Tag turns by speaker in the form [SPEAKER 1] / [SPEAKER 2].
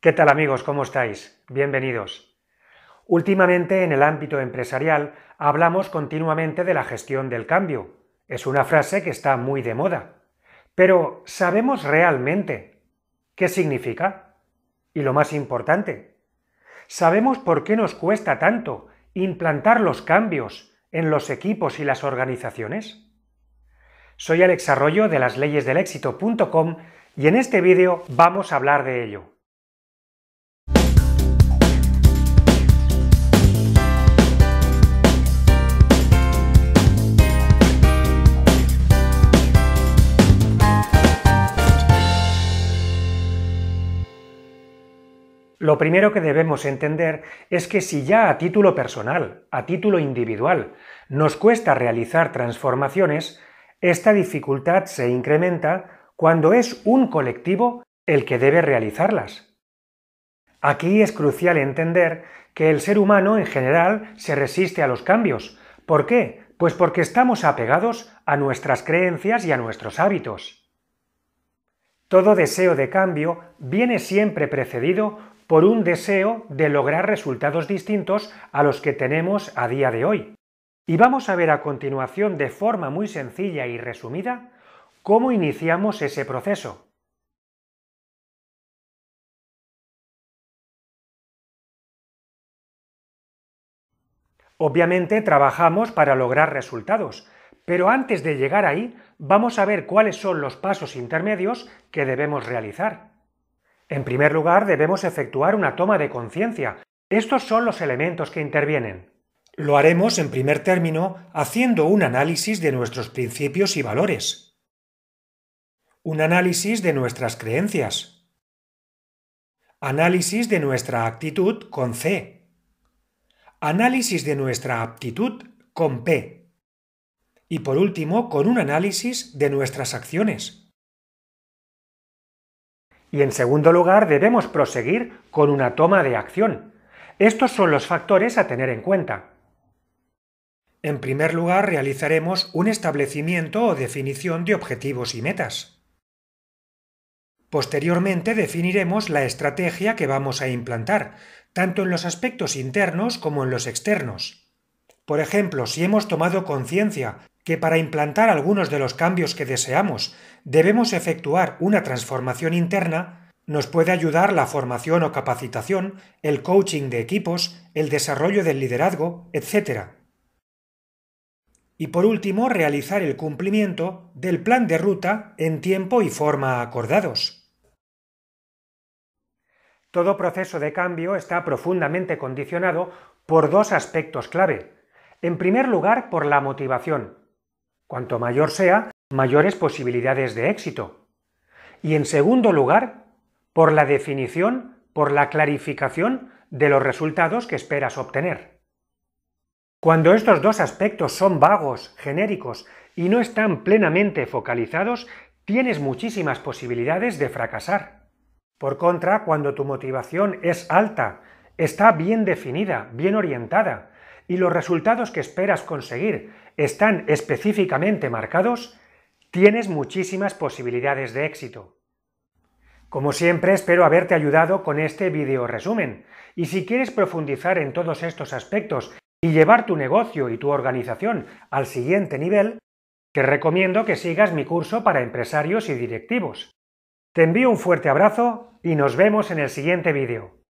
[SPEAKER 1] ¿Qué tal amigos? ¿Cómo estáis? Bienvenidos. Últimamente en el ámbito empresarial hablamos continuamente de la gestión del cambio. Es una frase que está muy de moda. Pero ¿sabemos realmente qué significa? Y lo más importante, ¿sabemos por qué nos cuesta tanto implantar los cambios en los equipos y las organizaciones? Soy Alex Arroyo de lasleyesdelexito.com y en este vídeo vamos a hablar de ello. Lo primero que debemos entender es que si ya a título personal, a título individual, nos cuesta realizar transformaciones, esta dificultad se incrementa cuando es un colectivo el que debe realizarlas. Aquí es crucial entender que el ser humano en general se resiste a los cambios. ¿Por qué? Pues porque estamos apegados a nuestras creencias y a nuestros hábitos. Todo deseo de cambio viene siempre precedido por un deseo de lograr resultados distintos a los que tenemos a día de hoy. Y vamos a ver a continuación de forma muy sencilla y resumida cómo iniciamos ese proceso. Obviamente trabajamos para lograr resultados, pero antes de llegar ahí vamos a ver cuáles son los pasos intermedios que debemos realizar. En primer lugar, debemos efectuar una toma de conciencia. Estos son los elementos que intervienen. Lo haremos, en primer término, haciendo un análisis de nuestros principios y valores. Un análisis de nuestras creencias. Análisis de nuestra actitud con C. Análisis de nuestra aptitud con P. Y por último, con un análisis de nuestras acciones. Y en segundo lugar, debemos proseguir con una toma de acción. Estos son los factores a tener en cuenta. En primer lugar, realizaremos un establecimiento o definición de objetivos y metas. Posteriormente, definiremos la estrategia que vamos a implantar, tanto en los aspectos internos como en los externos. Por ejemplo, si hemos tomado conciencia que para implantar algunos de los cambios que deseamos debemos efectuar una transformación interna, nos puede ayudar la formación o capacitación, el coaching de equipos, el desarrollo del liderazgo, etc. Y por último, realizar el cumplimiento del plan de ruta en tiempo y forma acordados. Todo proceso de cambio está profundamente condicionado por dos aspectos clave. En primer lugar, por la motivación. Cuanto mayor sea, mayores posibilidades de éxito. Y en segundo lugar, por la definición, por la clarificación de los resultados que esperas obtener. Cuando estos dos aspectos son vagos, genéricos y no están plenamente focalizados, tienes muchísimas posibilidades de fracasar. Por contra, cuando tu motivación es alta, está bien definida, bien orientada, y los resultados que esperas conseguir están específicamente marcados, tienes muchísimas posibilidades de éxito. Como siempre, espero haberte ayudado con este video resumen. Y si quieres profundizar en todos estos aspectos y llevar tu negocio y tu organización al siguiente nivel, te recomiendo que sigas mi curso para empresarios y directivos. Te envío un fuerte abrazo y nos vemos en el siguiente video.